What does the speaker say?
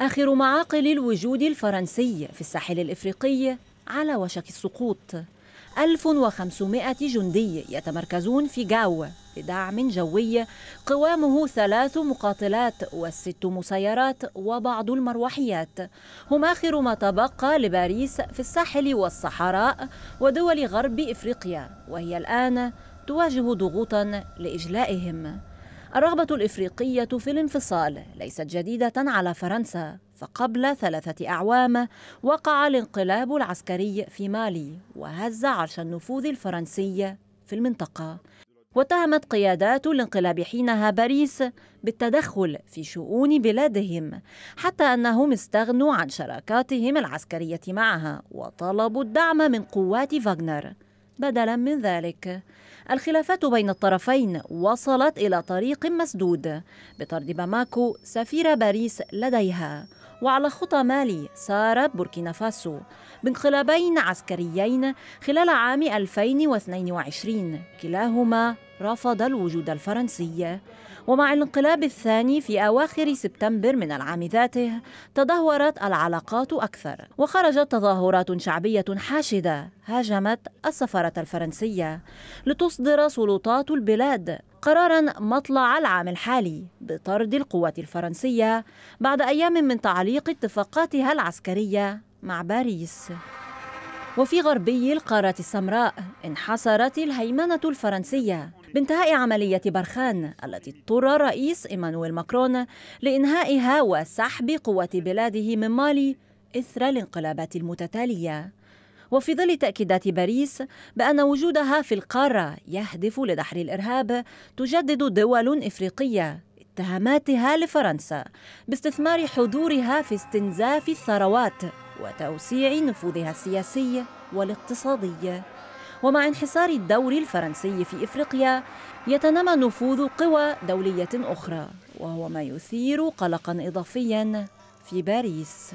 آخر معاقل الوجود الفرنسي في الساحل الإفريقي على وشك السقوط 1500 جندي يتمركزون في جاو بدعم جوي قوامه ثلاث مقاتلات وست مسيرات وبعض المروحيات هم آخر ما تبقى لباريس في الساحل والصحراء ودول غرب إفريقيا وهي الآن تواجه ضغوطا لإجلائهم الرغبة الإفريقية في الانفصال ليست جديدة على فرنسا فقبل ثلاثة أعوام وقع الانقلاب العسكري في مالي وهز عرش النفوذ الفرنسي في المنطقة واتهمت قيادات الانقلاب حينها باريس بالتدخل في شؤون بلادهم حتى انهم استغنوا عن شراكاتهم العسكريه معها وطلبوا الدعم من قوات فاغنر بدلا من ذلك الخلافات بين الطرفين وصلت إلى طريق مسدود بطرد باماكو سفير باريس لديها وعلى خطى مالي سارت بوركينا فاسو بانقلابين عسكريين خلال عام 2022 كلاهما رفض الوجود الفرنسي ومع الانقلاب الثاني في أواخر سبتمبر من العام ذاته تدهورت العلاقات أكثر وخرجت تظاهرات شعبية حاشدة هاجمت السفارة الفرنسية لتصدر سلطات البلاد قرارا مطلع العام الحالي بطرد القوات الفرنسية بعد أيام من تعليق اتفاقاتها العسكرية مع باريس وفي غربي القارة السمراء انحصرت الهيمنة الفرنسية بانتهاء عملية برخان التي اضطر رئيس إيمانويل ماكرون لإنهائها وسحب قوة بلاده من مالي إثر الانقلابات المتتالية وفي ظل تأكيدات باريس بأن وجودها في القارة يهدف لدحر الإرهاب تجدد دول إفريقية اتهاماتها لفرنسا باستثمار حضورها في استنزاف الثروات وتوسيع نفوذها السياسي والاقتصادي ومع انحسار الدور الفرنسي في افريقيا يتنامى نفوذ قوى دوليه اخرى وهو ما يثير قلقا اضافيا في باريس